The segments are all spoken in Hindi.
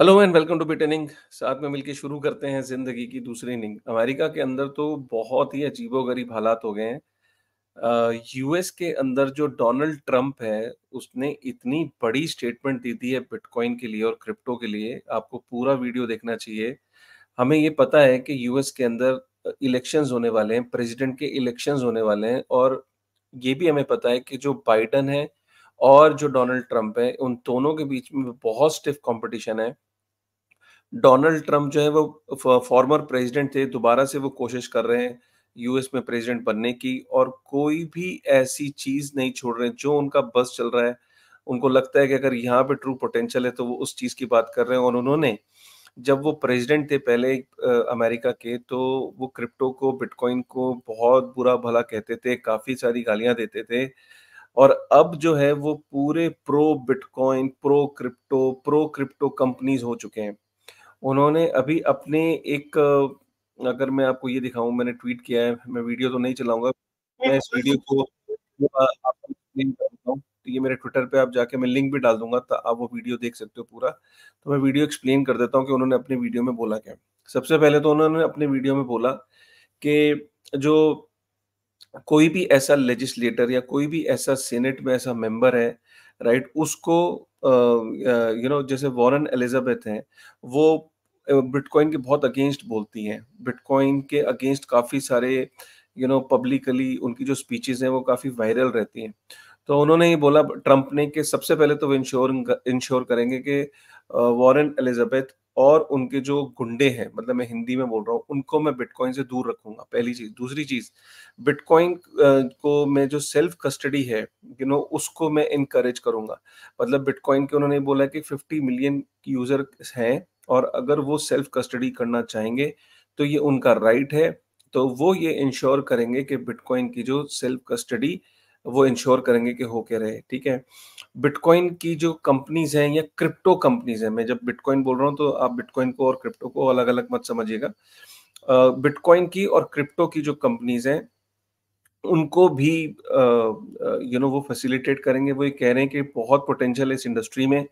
hello and welcome to inning साथ में मिलके शुरू करते हैं जिंदगी की दूसरी इनिंग अमेरिका के अंदर तो बहुत ही अजीबोगरीब हालात हो गए हैं यूएस के अंदर जो डोनाल्ड ट्रंप है उसने इतनी बड़ी स्टेटमेंट दी थी है बिटकॉइन के लिए और क्रिप्टो के लिए आपको पूरा वीडियो देखना चाहिए हमें ये पता है कि यूएस के अंदर इलेक्शंस होने वाले हैं प्रेसिडेंट के इलेक्शंस होने वाले हैं और ये भी हमें पता है कि जो बाइडन है और जो डोनाल्ड ट्रंप है उन दोनों के बीच में बहुत स्टिफ कंपटीशन है डोनाल्ड ट्रंप जो है वो फॉर्मर प्रेसिडेंट थे दोबारा से वो कोशिश कर रहे हैं यूएस में प्रेसिडेंट बनने की और कोई भी ऐसी चीज नहीं छोड़ रहे जो उनका बस चल रहा है उनको लगता है कि अगर यहाँ पे ट्रू पोटेंशियल है तो वो उस चीज की बात कर रहे हैं और उन्होंने जब वो प्रेसिडेंट थे पहले अमेरिका के तो वो क्रिप्टो को बिटकॉइन को बहुत बुरा भला कहते थे काफी सारी गालियां देते थे और अब जो है वो पूरे pro bitcoin pro crypto pro crypto companies हो चुके हैं उन्होंने अभी अपने एक अगर मैं आपको ये दिखाऊं मैंने ट्वीट किया है मैं वीडियो तो नहीं चलाऊंगा मैं इस वीडियो को तो ये मेरे ट्विटर पे आप जाके मैं लिंक भी डाल दूंगा तो आप वो वीडियो देख सकते हो पूरा तो मैं वीडियो एक्सप्लेन कर देता हूँ कि उन्होंने अपने वीडियो में बोला क्या सबसे पहले तो उन्होंने अपने वीडियो में बोला कि जो कोई भी ऐसा लेजिस्लेटर या कोई भी ऐसा सेनेट में ऐसा मेंबर है राइट उसको यू नो जैसे वॉरन एलिजाबेथ हैं वो बिटकॉइन के बहुत अगेंस्ट बोलती हैं बिटकॉइन के अगेंस्ट काफ़ी सारे यू नो पब्लिकली उनकी जो स्पीचेज हैं वो काफ़ी वायरल रहती हैं तो उन्होंने ये बोला ट्रंप ने कि सबसे पहले तो वो इंश्योर इंश्योर करेंगे कि वॉरेन एलिजाबेथ और उनके जो गुंडे हैं मतलब मैं हिंदी में बोल रहा हूँ उनको मैं बिटकॉइन से दूर रखूंगा पहली चीज दूसरी चीज बिटकॉइन को मैं जो सेल्फ कस्टडी है यू नो उसको मैं इनकरेज करूंगा मतलब बिटकॉइन के उन्होंने बोला कि 50 मिलियन यूजर हैं और अगर वो सेल्फ कस्टडी करना चाहेंगे तो ये उनका राइट है तो वो ये इंश्योर करेंगे कि बिटकॉइन की जो सेल्फ कस्टडी वो इंश्योर करेंगे कि हो क्या रहे ठीक है बिटकॉइन की जो कंपनीज हैं या क्रिप्टो कंपनीज हैं मैं जब बिटकॉइन बोल रहा हूँ तो आप बिटकॉइन को और क्रिप्टो को अलग अलग मत समझिएगा बिटकॉइन की और क्रिप्टो की जो कंपनीज हैं उनको भी यू नो वो फैसिलिटेट करेंगे वो ये कह रहे हैं कि बहुत पोटेंशियल है इस इंडस्ट्री में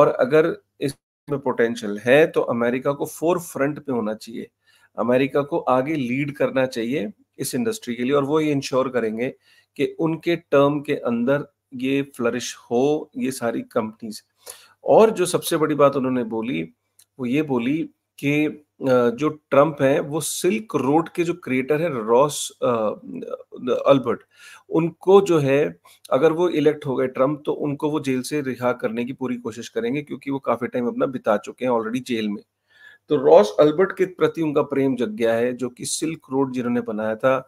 और अगर इस में पोटेंशियल है तो अमेरिका को फोर फ्रंट पे होना चाहिए अमेरिका को आगे लीड करना चाहिए इस इंडस्ट्री के लिए और वो ये इंश्योर करेंगे कि उनके टर्म के अंदर ये फ्लरिश हो ये सारी कंपनीज और जो सबसे बड़ी बात उन्होंने बोली वो ये बोली कि जो ट्रंप हैं वो सिल्क रोड के जो क्रिएटर है रॉस अल्बर्ट उनको जो है अगर वो इलेक्ट हो गए ट्रंप तो उनको वो जेल से रिहा करने की पूरी कोशिश करेंगे क्योंकि वो काफी टाइम अपना बिता चुके हैं ऑलरेडी जेल में तो रॉस अल्बर्ट के प्रति उनका प्रेम जग गया है जो कि सिल्क रोड जिन्होंने बनाया था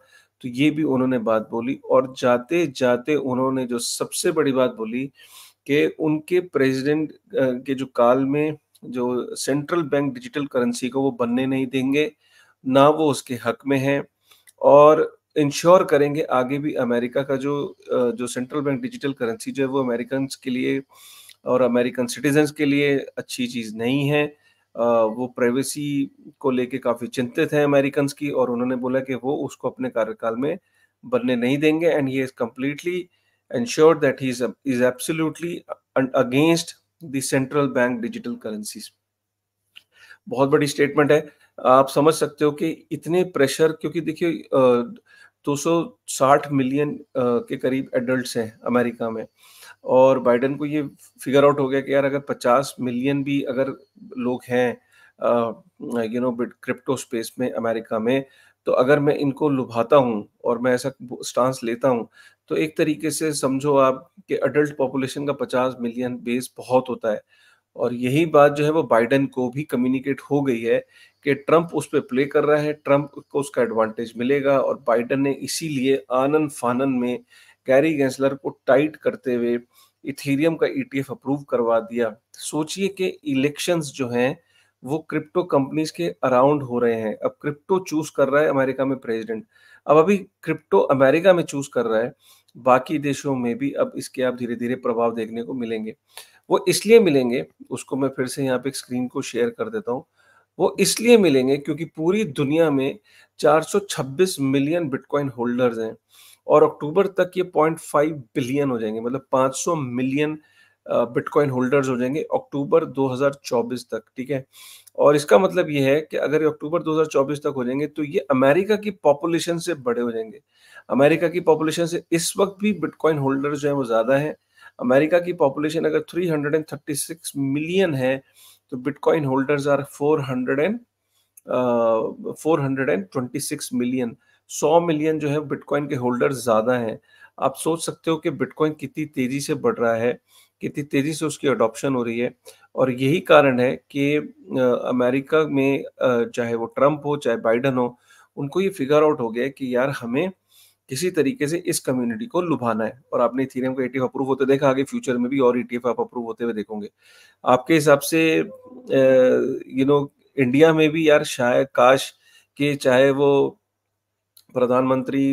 तो ये भी उन्होंने बात बोली और जाते जाते उन्होंने जो सबसे बड़ी बात बोली कि उनके प्रेसिडेंट के जो काल में जो सेंट्रल बैंक डिजिटल करेंसी को वो बनने नहीं देंगे ना वो उसके हक में है और इंश्योर करेंगे आगे भी अमेरिका का जो जो सेंट्रल बैंक डिजिटल करेंसी जो है वो अमेरिकन के लिए और अमेरिकन सिटीजन्स के लिए अच्छी चीज़ नहीं है वो प्राइवेसी को लेके काफ़ी चिंतित हैं अमेरिकन की और उन्होंने बोला कि वो उसको अपने कार्यकाल में बनने नहीं देंगे and he is completely insure that he is absolutely against central bank digital currency बहुत बड़ी स्टेटमेंट है आप समझ सकते हो कि इतने प्रेशर क्योंकि देखिए 260 मिलियन के करीब एडल्ट्स हैं अमेरिका में और बाइडन को ये फिगर आउट हो गया कि यार अगर 50 मिलियन भी अगर लोग हैं यू नो क्रिप्टो स्पेस में अमेरिका में तो अगर मैं इनको लुभाता हूँ और मैं ऐसा स्टांस लेता हूँ तो एक तरीके से समझो आप कि अडल्ट पॉपुलेशन का 50 मिलियन बेस बहुत होता है और यही बात जो है वो बाइडन को भी कम्युनिकेट हो गई है कि ट्रंप उस पर प्ले कर रहा है ट्रंप को उसका एडवांटेज मिलेगा और बाइडन ने इसीलिए आनन फानन में गैरी गैंसलर को टाइट करते हुए इथेरियम का ईटीएफ e अप्रूव करवा दिया सोचिए कि इलेक्शंस जो हैं वो क्रिप्टो कंपनीज के अराउंड हो रहे हैं अब क्रिप्टो चूज कर रहा है अमेरिका में प्रेसिडेंट अब अभी क्रिप्टो अमेरिका में चूज कर रहा है बाकी देशों में भी अब इसके आप धीरे धीरे प्रभाव देखने को मिलेंगे वो इसलिए मिलेंगे उसको मैं फिर से यहाँ पे स्क्रीन को शेयर कर देता हूँ वो इसलिए मिलेंगे क्योंकि पूरी दुनिया में 426 मिलियन बिटकॉइन होल्डर्स हैं और अक्टूबर तक ये 0.5 बिलियन हो जाएंगे मतलब 500 मिलियन बिटकॉइन होल्डर्स हो जाएंगे अक्टूबर 2024 तक ठीक है और इसका मतलब ये है कि अगर ये अक्टूबर 2024 तक हो जाएंगे तो ये अमेरिका की पॉपुलेशन से बड़े हो जाएंगे अमेरिका की पॉपुलेशन से इस वक्त भी बिटकॉइन होल्डर तो जो है वो ज़्यादा है अमेरिका की पॉपुलेशन अगर 336 मिलियन है तो bitcoin holders are 400 and four hundred and twenty six million सौ मिलियन जो है बिटकॉइन के होल्डर्स ज़्यादा हैं आप सोच सकते हो कि बिटकॉइन कितनी तेज़ी से बढ़ रहा है कितनी तेज़ी से उसकी अडॉप्शन हो रही है और यही कारण है कि अमेरिका में चाहे वो ट्रम्प हो चाहे बाइडन हो उनको ये फिगर आउट हो गया कि यार हमें किसी तरीके से इस कम्युनिटी को लुभाना है और आपने थीरियम का ईटीएफ e अप्रूव होते देखा आगे फ्यूचर में भी और ईटीएफ e आप अप्रूव होते हुए देखोगे आपके हिसाब से यू नो इंडिया में भी यार शायद काश कि चाहे वो प्रधानमंत्री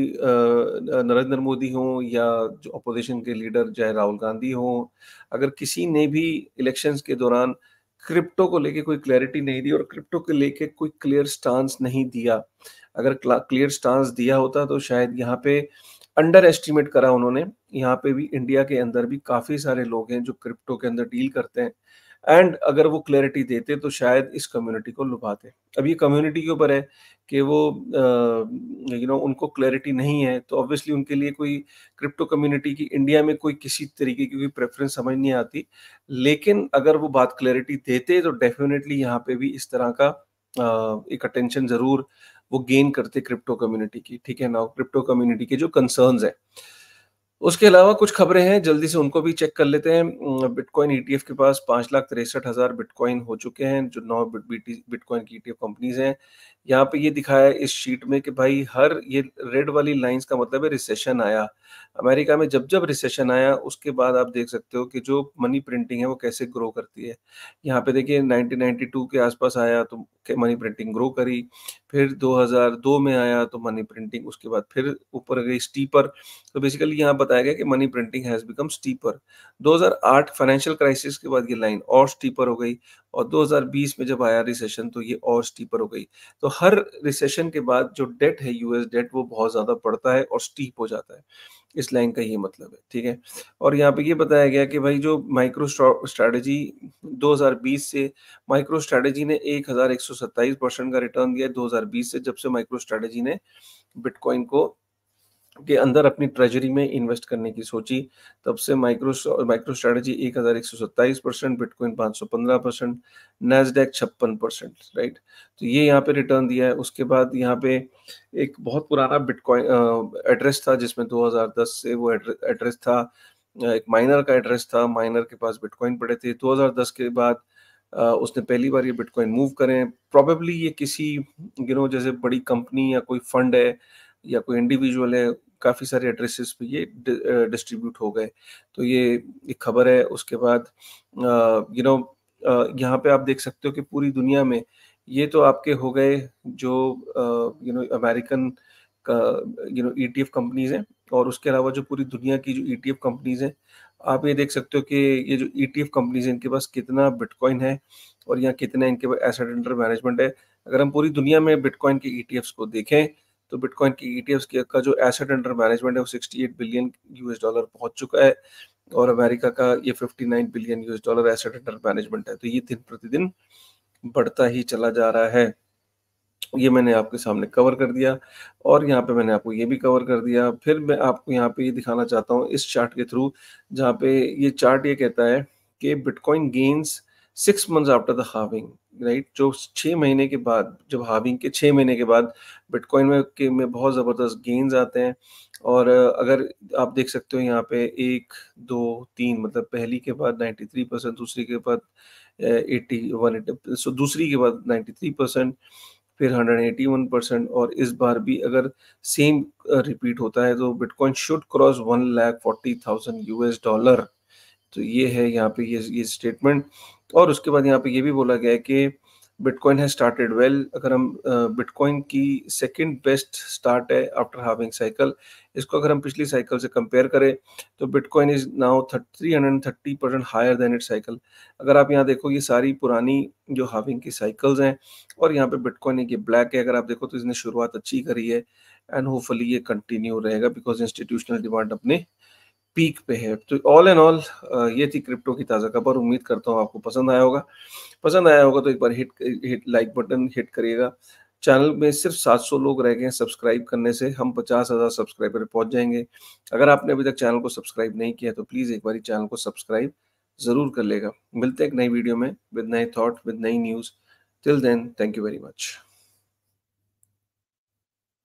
नरेंद्र मोदी हों या जो अपोजिशन के लीडर चाहे राहुल गांधी हों अगर किसी ने भी इलेक्शंस के दौरान क्रिप्टो को लेके कोई क्लैरिटी नहीं दी और क्रिप्टो को लेके कोई क्लियर स्टांस नहीं दिया अगर क्लियर स्टांस दिया होता तो शायद यहाँ पे अंडर एस्टिमेट करा उन्होंने यहाँ पे भी इंडिया के अंदर भी काफ़ी सारे लोग हैं जो क्रिप्टो के अंदर डील करते हैं एंड अगर वो क्लैरिटी देते तो शायद इस कम्युनिटी को लुभाते अब ये कम्युनिटी के ऊपर है कि वो you uh, no you know, उनको क्लैरिटी नहीं है तो ऑब्वियसली उनके लिए कोई क्रिप्टो कम्युनिटी की इंडिया में कोई किसी तरीके की कोई प्रेफरेंस समझ नहीं आती लेकिन अगर वो बात क्लैरिटी देते तो डेफिनेटली यहाँ पे भी इस तरह का uh, एक अटेंशन ज़रूर वो गेन करते क्रिप्टो कम्युनिटी की ठीक है ना क्रिप्टो कम्युनिटी के जो कंसर्न्स हैं उसके अलावा कुछ खबरें हैं जल्दी से उनको भी चेक कर लेते हैं बिटकॉइन ईटीएफ e के पास पांच लाख तिरसठ हज़ार बिटकॉइन हो चुके हैं जो नौ बिटकॉइन की ईटीएफ e कंपनीज हैं यहाँ पे ये दिखाया है इस शीट में कि भाई हर ये रेड वाली लाइंस का मतलब है रिसेशन आया अमेरिका में जब जब रिसेशन आया उसके बाद आप देख सकते हो कि जो मनी प्रिंटिंग है वो कैसे ग्रो करती है यहाँ पे देखिए 1992 के आसपास आया तो मनी प्रिंटिंग ग्रो करी फिर 2002 में आया तो मनी प्रिंटिंग उसके बाद फिर ऊपर गई स्टीपर तो बेसिकली यहाँ बताया गया कि money printing has become steeper 2008 financial crisis के बाद ये लाइन और स्टीपर हो गई और 2020 में जब आया रिसेशन तो ये और स्टीपर हो गई तो हर रिसेशन के बाद जो डेट है यूएस डेट वो बहुत ज़्यादा बढ़ता है और स्टीप हो जाता है इस लाइन का ये मतलब है ठीक है और यहाँ पे ये बताया गया कि भाई जो माइक्रो स्ट्रैटेजी 2020 से माइक्रो स्ट्रैटेजी ने 1127 परसेंट का रिटर्न दिया 2020 से जब से माइक्रो स्ट्रैटेजी ने बिटकॉइन को के अंदर अपनी ट्रेजरी में इन्वेस्ट करने की सोची तब से माइक्रो माइक्रो स्ट्रेटजी एक हज़ार एक सौ सत्ताईस परसेंट बिटकॉइन पांच सौ पंद्रह परसेंट नैसडेक छप्पन परसेंट राइट तो ये यहाँ पे रिटर्न दिया है उसके बाद यहाँ पे एक बहुत पुराना बिटकॉइन एड्रेस था जिसमें 2010 से वो एड्रेस था एक माइनर का एड्रेस था माइनर के पास बिटकॉइन पड़े थे 2010 के बाद उसने पहली बार ये बिटकॉइन मूव करें प्रॉबेबली ये किसी यू नो जैसे बड़ी कंपनी या कोई फंड है या कोई इंडिविजुअल है काफ़ी सारे एड्रेसेस पे ये डिस्ट्रीब्यूट हो गए तो ये एक खबर है उसके बाद यू नो यहाँ पे आप देख सकते हो कि पूरी दुनिया में ये तो आपके हो गए जो you know American you know ई कंपनीज हैं और उसके अलावा जो पूरी दुनिया की जो ई e कंपनीज हैं आप ये देख सकते हो कि ये जो ई e कंपनीज हैं इनके पास कितना बिटकॉइन है और यहाँ कितने इनके पास एसेट अंडर मैनेजमेंट है अगर हम पूरी दुनिया में बिटकॉइन के ई e को देखें तो बिटकॉइन की ई का जो एसेट अंडर मैनेजमेंट है वो 68 बिलियन यूएस डॉलर पहुंच चुका है और अमेरिका का ये 59 billion US dollar asset under management है तो ये दिन प्रतिदिन बढ़ता ही चला जा रहा है ये मैंने आपके सामने कवर कर दिया और यहाँ पे मैंने आपको ये भी कवर कर दिया फिर मैं आपको यहाँ पे ये दिखाना चाहता हूँ इस चार्ट के थ्रू जहाँ पे ये चार्ट ये कहता है कि bitcoin gains six months after the halving right जो छः महीने के बाद जब हाविंग के छः महीने के बाद बिटकॉइन में के में बहुत ज़बरदस्त गेंस आते हैं और अगर आप देख सकते हो यहाँ पे एक दो तीन मतलब पहली के बाद नाइन्टी थ्री परसेंट दूसरी के बाद एट्टी वन सो दूसरी के बाद नाइन्टी थ्री परसेंट फिर हंड्रेड एटी वन परसेंट और इस बार भी अगर सेम रिपीट होता है तो bitcoin should cross one lakh forty thousand एस डॉलर तो ये है यहाँ पे ये ये स्टेटमेंट और उसके बाद यहाँ पे ये भी बोला गया है कि बिटकॉइन है स्टार्टेड वेल अगर हम बिटकॉइन की सेकंड बेस्ट स्टार्ट है आफ्टर हाविंग साइकिल इसको अगर हम पिछली साइकिल से कंपेयर करें तो bitcoin is now three hundred thirty percent higher than it cycle अगर आप यहाँ देखो ये सारी पुरानी जो हाविंग की साइकिल्स हैं और यहाँ पे बिटकॉइन ये ब्लैक है अगर आप देखो तो इसने शुरुआत अच्छी करी है एंड होपफुली ये कंटिन्यू रहेगा बिकॉज इंस्टीट्यूशनल डिमांड अपने पीक पे है तो ऑल एंड ऑल ये थी क्रिप्टो की ताज़ा खबर उम्मीद करता हूँ आपको पसंद आया होगा पसंद आया होगा तो एक बार hit hit like button hit करिएगा चैनल में सिर्फ 700 लोग रह गए हैं सब्सक्राइब करने से हम पचास हज़ार सब्सक्राइबर पहुंच जाएंगे अगर आपने अभी तक चैनल को सब्सक्राइब नहीं किया तो प्लीज़ एक बार चैनल को सब्सक्राइब ज़रूर कर लेगा मिलते हैं एक नई वीडियो में विद नए थॉट विद नई news till then thank you very much